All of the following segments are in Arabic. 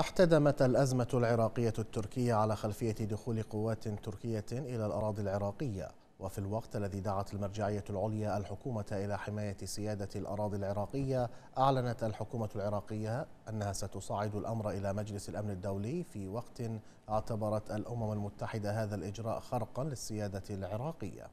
احتدمت الأزمة العراقية التركية على خلفية دخول قوات تركية إلى الأراضي العراقية وفي الوقت الذي دعت المرجعية العليا الحكومة إلى حماية سيادة الأراضي العراقية أعلنت الحكومة العراقية أنها ستصعد الأمر إلى مجلس الأمن الدولي في وقت اعتبرت الأمم المتحدة هذا الإجراء خرقا للسيادة العراقية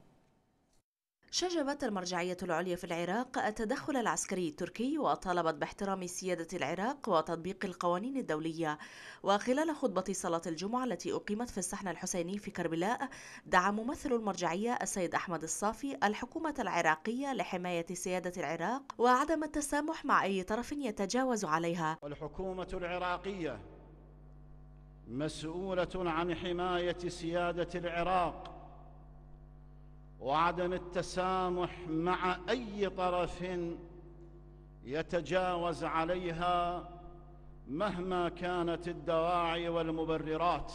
شجبت المرجعية العليا في العراق التدخل العسكري التركي وطالبت باحترام سيادة العراق وتطبيق القوانين الدولية وخلال خطبة صلاة الجمعة التي أقيمت في الصحن الحسيني في كربلاء دعا ممثل المرجعية السيد أحمد الصافي الحكومة العراقية لحماية سيادة العراق وعدم التسامح مع أي طرف يتجاوز عليها الحكومة العراقية مسؤولة عن حماية سيادة العراق وعدم التسامح مع اي طرف يتجاوز عليها مهما كانت الدواعي والمبررات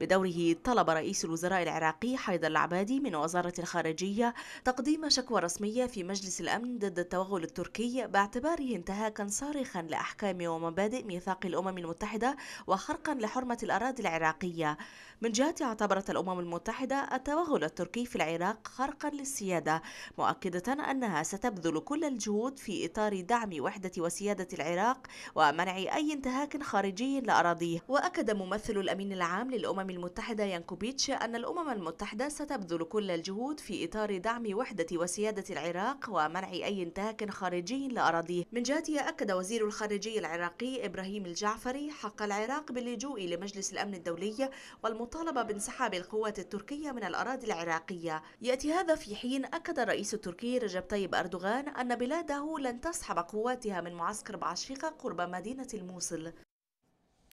بدوره طلب رئيس الوزراء العراقي حيدر العبادي من وزارة الخارجية تقديم شكوى رسمية في مجلس الأمن ضد التوغل التركي باعتباره انتهاكا صارخا لأحكام ومبادئ ميثاق الأمم المتحدة وخرقا لحرمة الأراضي العراقية من جهة اعتبرت الأمم المتحدة التوغل التركي في العراق خرقا للسيادة مؤكدة أنها ستبذل كل الجهود في إطار دعم وحدة وسيادة العراق ومنع أي انتهاك خارجي لأراضيه وأكد ممثل الأمين العام للأمم المتحدة يانكوبيتش أن الأمم المتحدة ستبذل كل الجهود في إطار دعم وحدة وسيادة العراق ومنع أي انتهاك خارجي لأراضيه من جهته أكد وزير الخارجية العراقي إبراهيم الجعفري حق العراق باللجوء لمجلس الأمن الدولي والمطالبة بانسحاب القوات التركية من الأراضي العراقية يأتي هذا في حين أكد الرئيس التركي رجب طيب أردوغان أن بلاده لن تسحب قواتها من معسكر بعشيقة قرب مدينة الموصل